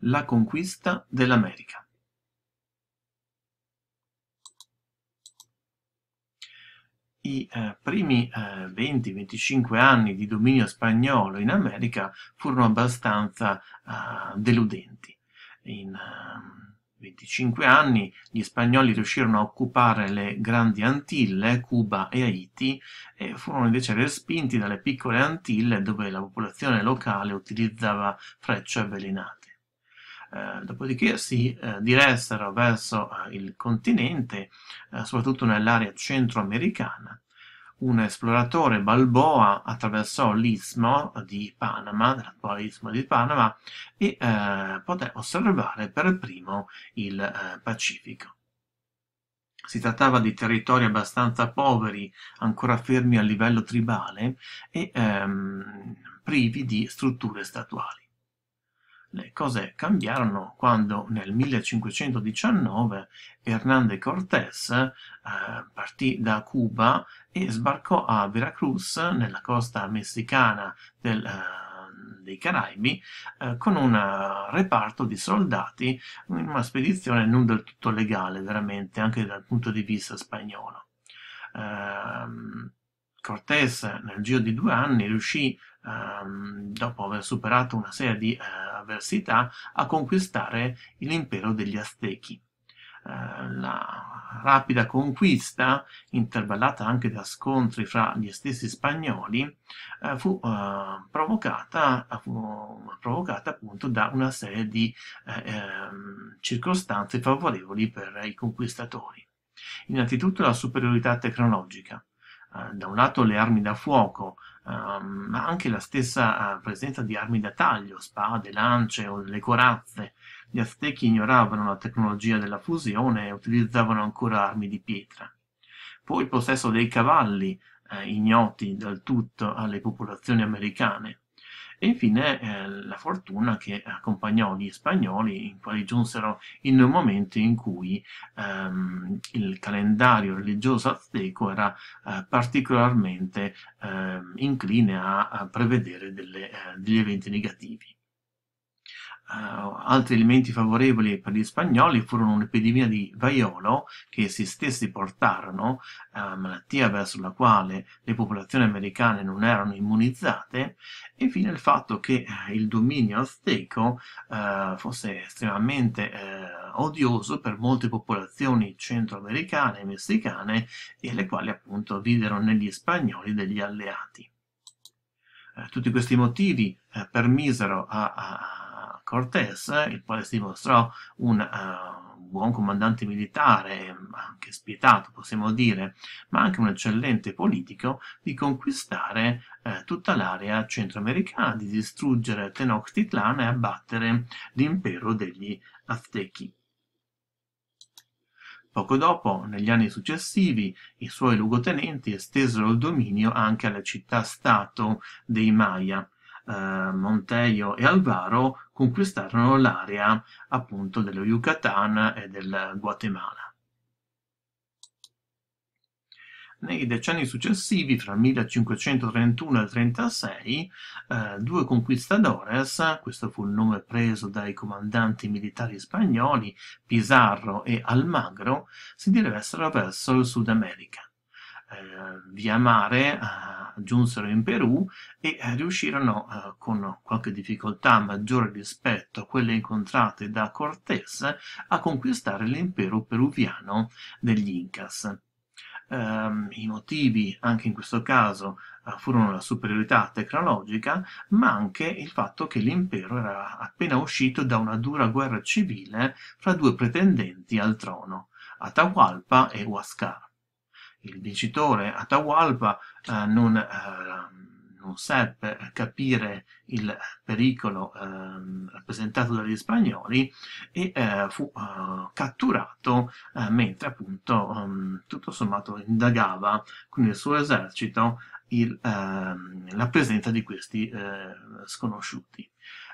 La conquista dell'America. I eh, primi eh, 20-25 anni di dominio spagnolo in America furono abbastanza eh, deludenti. In 25 eh, anni gli spagnoli riuscirono a occupare le grandi Antille, Cuba e Haiti e furono invece respinti dalle piccole Antille dove la popolazione locale utilizzava frecce avvelenate. Eh, dopodiché si eh, diressero verso eh, il continente, soprattutto nell'area centroamericana. Un esploratore Balboa attraversò l'istmo di Panama, l'attuale istmo di Panama, e poté osservare per primo il Pacifico. Si trattava di territori abbastanza poveri, ancora fermi a livello tribale e ehm, privi di strutture statuali. Le cose cambiarono quando nel 1519 Hernández Cortés eh, partì da Cuba e sbarcò a Veracruz, nella costa messicana del, eh, dei Caraibi, eh, con un eh, reparto di soldati in una spedizione non del tutto legale, veramente, anche dal punto di vista spagnolo. Ehm, Cortés nel giro di due anni riuscì ehm, dopo aver superato una serie di eh, avversità, a conquistare l'impero degli Aztechi. Eh, la rapida conquista, intervallata anche da scontri fra gli stessi spagnoli, eh, fu, eh, provocata, fu, provocata, appunto da una serie di eh, ehm, circostanze favorevoli per i conquistatori. Innanzitutto la superiorità tecnologica. Eh, da un lato le armi da fuoco, um, ma anche la stessa eh, presenza di armi da taglio, spade, lance o le corazze. Gli Aztechi ignoravano la tecnologia della fusione e utilizzavano ancora armi di pietra. Poi il possesso dei cavalli, eh, ignoti del tutto alle popolazioni americane, e infine eh, la fortuna che accompagnò gli spagnoli, i quali giunsero in un momento in cui ehm, il calendario religioso azteco era eh, particolarmente eh, incline a, a prevedere delle, eh, degli eventi negativi altri elementi favorevoli per gli spagnoli furono un'epidemia di vaiolo che essi stessi portarono, eh, malattia verso la quale le popolazioni americane non erano immunizzate, e infine il fatto che eh, il dominio azteco eh, fosse estremamente eh, odioso per molte popolazioni centroamericane e messicane, e le quali appunto videro negli spagnoli degli alleati. Eh, tutti questi motivi permisero a, a Cortés, il quale si mostrò un uh, buon comandante militare, anche spietato possiamo dire, ma anche un eccellente politico, di conquistare uh, tutta l'area centroamericana, di distruggere Tenochtitlan e abbattere l'impero degli Aztechi. Poco dopo, negli anni successivi, i suoi luogotenenti estesero il dominio anche alle città-stato dei Maya, eh, Montejo e Alvaro, conquistarono l'area appunto dello Yucatan e del Guatemala. Nei decenni successivi, fra il 1531 e il 1936, eh, due conquistadores, questo fu il nome preso dai comandanti militari spagnoli Pizarro e Almagro, si diressero verso il Sud America. Eh, di Amare eh, giunsero in Perù e eh, riuscirono con qualche difficoltà maggiore rispetto a quelle incontrate da Cortés a conquistare l'impero peruviano degli Incas. Ehm, I motivi anche in questo caso furono la superiorità tecnologica, ma anche il fatto che l'impero era appena uscito da una dura guerra civile fra due pretendenti al trono, Atahualpa e Huascar il vincitore Atahualpa eh, non, eh, non, seppe capire il pericolo ehm, rappresentato dagli spagnoli e eh, fu eh, catturato eh, mentre appunto ehm, tutto sommato indagava con il suo esercito il, ehm, la presenza di questi sconosciuti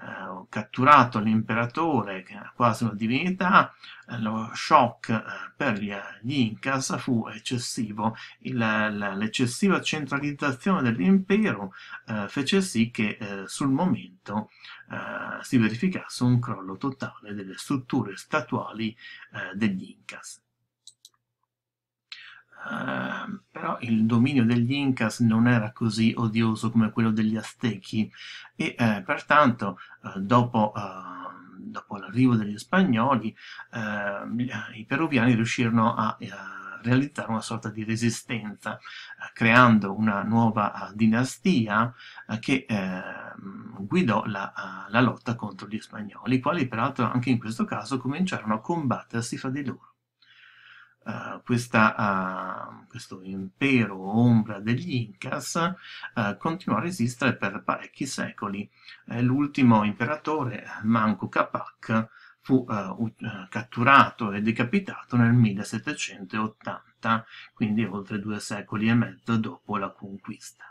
eh, catturato l'imperatore, che era quasi una divinità, eh, lo shock eh, per gli, gli Incas fu eccessivo. Il, l'eccessiva centralizzazione dell'impero eh, fece sì che eh, sul momento eh, si verificasse un crollo totale delle strutture statuali degli Incas. Ehm, però il dominio degli Incas non era così odioso come quello degli Aztechi e eh, pertanto eh, dopo, eh, dopo, l'arrivo degli spagnoli ehm, eh, i peruviani riuscirono a, a eh, realizzare una sorta di resistenza eh, creando una nuova dinastia che ehm, guidò la, la lotta contro gli spagnoli, i quali peraltro anche in questo caso cominciarono a combattersi fra di loro uh, questa, uh, questo impero ombra degli Incas eh, continuò a resistere per parecchi secoli. l'ultimo imperatore, Manco Capac, fu catturato e decapitato nel 1780, quindi oltre due secoli e mezzo dopo la conquista.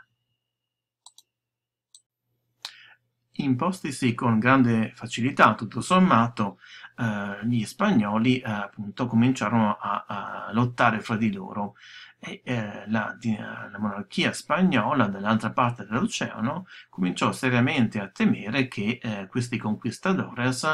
impostisi con grande facilità, tutto sommato, eh, gli spagnoli eh, appunto cominciarono a, a, lottare fra di loro e eh, la, eh, la, monarchia spagnola dall'altra parte dell'oceano cominciò seriamente a temere che eh, questi conquistadores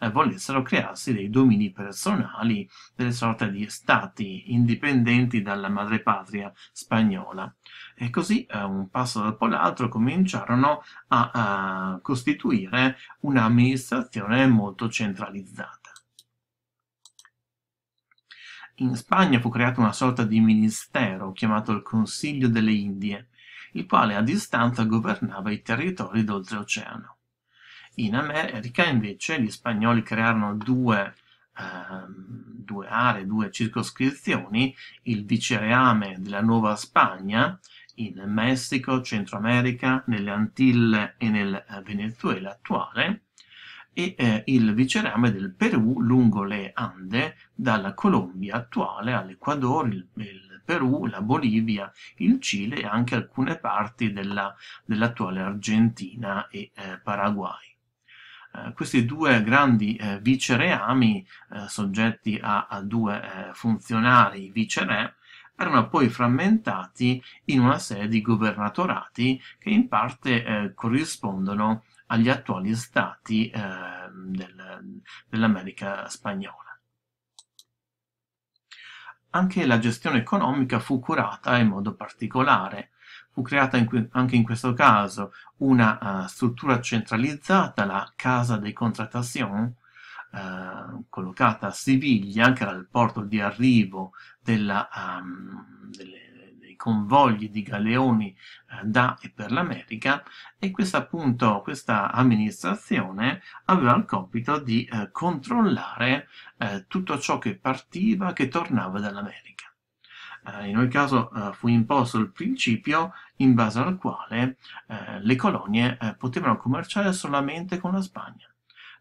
eh, volessero crearsi dei domini personali, delle sorte di stati indipendenti dalla madrepatria spagnola. E così, eh, un passo dopo l'altro, cominciarono a, a costituire un'amministrazione molto centralizzata. In Spagna fu creato una sorta di ministero chiamato il Consiglio delle Indie, il quale a distanza governava i territori d'oltreoceano. In America invece gli spagnoli crearono due, ehm, due aree, due circoscrizioni, il vicereame della Nuova Spagna, in Messico, Centro America, nelle Antille e nel eh, Venezuela attuale, e eh, il vicerame del Perù lungo le Ande, dalla Colombia attuale all'Ecuador, il, il, Perù, la Bolivia, il Cile e anche alcune parti della, dell'attuale Argentina e eh, Paraguay. Eh, questi due grandi eh, vicereami, eh, soggetti a, a due eh, funzionari vicere, erano poi frammentati in una serie di governatorati che in parte corrispondono agli attuali stati eh, del, dell'America spagnola. Anche la gestione economica fu curata in modo particolare. Fu creata in, anche in questo caso una uh, struttura centralizzata, la Casa de Contratación, Uh, eh, collocata a Siviglia, che era il porto di arrivo della, um, delle, convogli di galeoni eh, da e per l'America e questa appunto questa amministrazione aveva il compito di eh, controllare eh, tutto ciò che partiva che tornava dall'America. Eh, in ogni caso eh, fu imposto il principio in base al quale eh, le colonie potevano commerciare solamente con la Spagna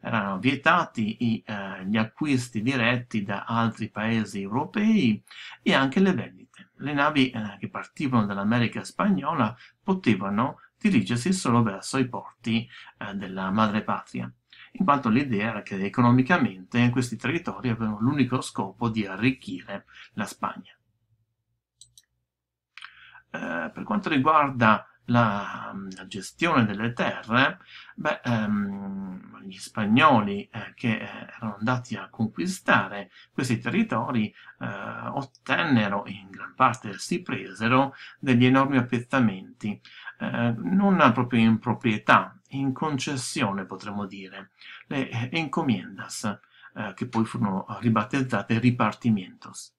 erano vietati i, eh, gli acquisti diretti da altri paesi europei e anche le vendite. Le navi eh, che partivano dall'America spagnola potevano dirigersi solo verso i porti eh, della madrepatria, in quanto l'idea era che economicamente questi territori avevano l'unico scopo di arricchire la Spagna. Eh, per quanto riguarda la, la gestione delle terre, beh, ehm, gli spagnoli eh, che eh, erano andati a conquistare questi territori eh, ottennero, in gran parte si presero, degli enormi appezzamenti, eh, non proprio in proprietà, in concessione potremmo dire, le eh, encomiendas, eh, che poi furono ribattezzate ripartimentos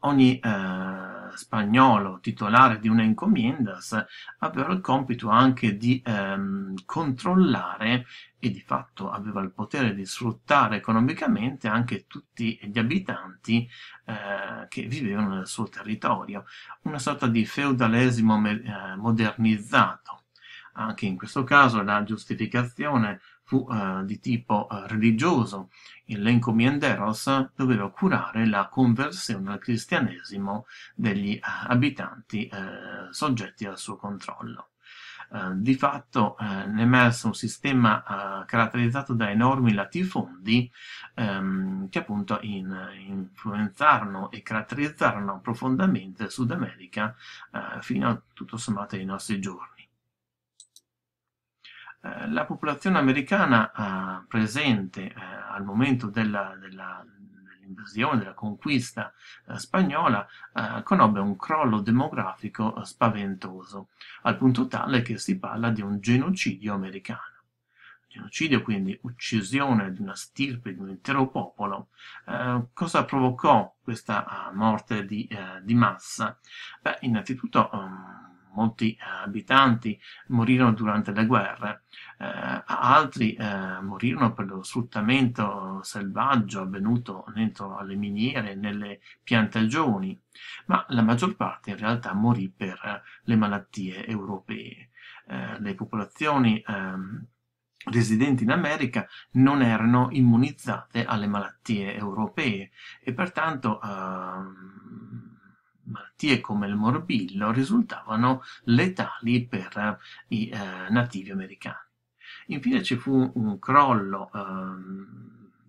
ogni eh, spagnolo titolare di una encomiendas aveva il compito anche di ehm, controllare e di fatto aveva il potere di sfruttare economicamente anche tutti gli abitanti eh, che vivevano nel suo territorio, una sorta di feudalesimo eh, modernizzato. Anche in questo caso la giustificazione fu uh, di tipo uh, religioso Il Lencomianderos doveva curare la conversione al cristianesimo degli eh, abitanti soggetti al suo controllo. di fatto ne emerse un sistema caratterizzato da enormi latifondi ehm, che appunto in, influenzarono e caratterizzarono profondamente il Sud America fino a tutto sommato ai nostri giorni. Eh, la popolazione americana eh, presente eh, al momento della, della, dell'invasione, della conquista eh, spagnola, conobbe un crollo demografico spaventoso, al punto tale che si parla di un genocidio americano genocidio, quindi uccisione di una stirpe, di un intero popolo, eh, cosa provocò questa uh, morte di, uh, di, massa? Beh, innanzitutto um, molti eh, abitanti morirono durante le guerre, eh, altri eh, morirono per lo sfruttamento selvaggio avvenuto dentro alle miniere, nelle piantagioni, ma la maggior parte in realtà morì per eh, le malattie europee. Eh, le popolazioni ehm, residenti in America non erano immunizzate alle malattie europee e pertanto ehm, malattie come il morbillo risultavano letali per eh, i eh, nativi americani. Infine ci fu un crollo eh,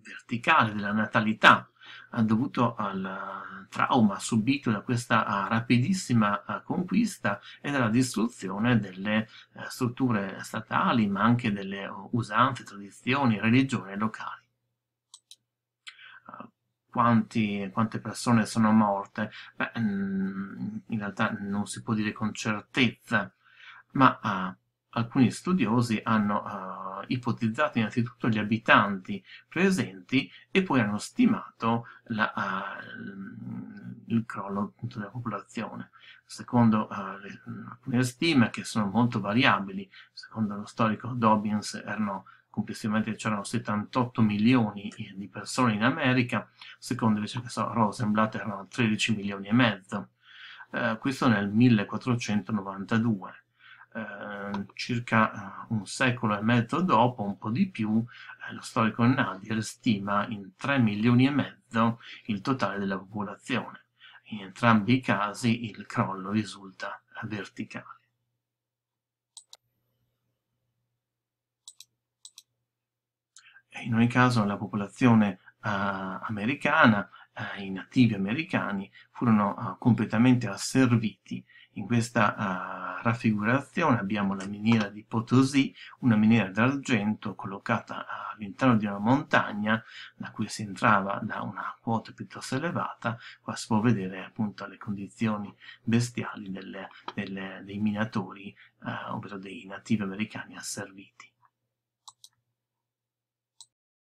verticale della natalità eh, dovuto al trauma subito da questa eh, rapidissima conquista e dalla distruzione delle strutture statali, ma anche delle usanze, tradizioni, religioni locali quanti, quante persone sono morte, beh, mm, in realtà non si può dire con certezza, ma uh, alcuni studiosi hanno uh, ipotizzato innanzitutto gli abitanti presenti e poi hanno stimato la, uh, il crollo appunto, della popolazione. Secondo uh, le, alcune stime, che sono molto variabili, secondo lo storico Dobbins erano complessivamente c'erano 78 milioni eh, di persone in America, secondo invece che so, Rosenblatt erano 13 milioni e mezzo. Eh, questo nel 1492. Eh, circa eh, un secolo e mezzo dopo, un po' di più, eh, lo storico Nadir stima in 3 milioni e mezzo il totale della popolazione. In entrambi i casi il crollo risulta verticale. In ogni caso la popolazione eh, americana, eh, i nativi americani, furono eh, completamente asserviti. In questa raffigurazione abbiamo la miniera di Potosi, una miniera d'argento collocata all'interno di una montagna da cui si entrava da una quota piuttosto elevata, qua si può vedere appunto le condizioni bestiali delle, delle, dei minatori, eh, ovvero dei nativi americani asserviti.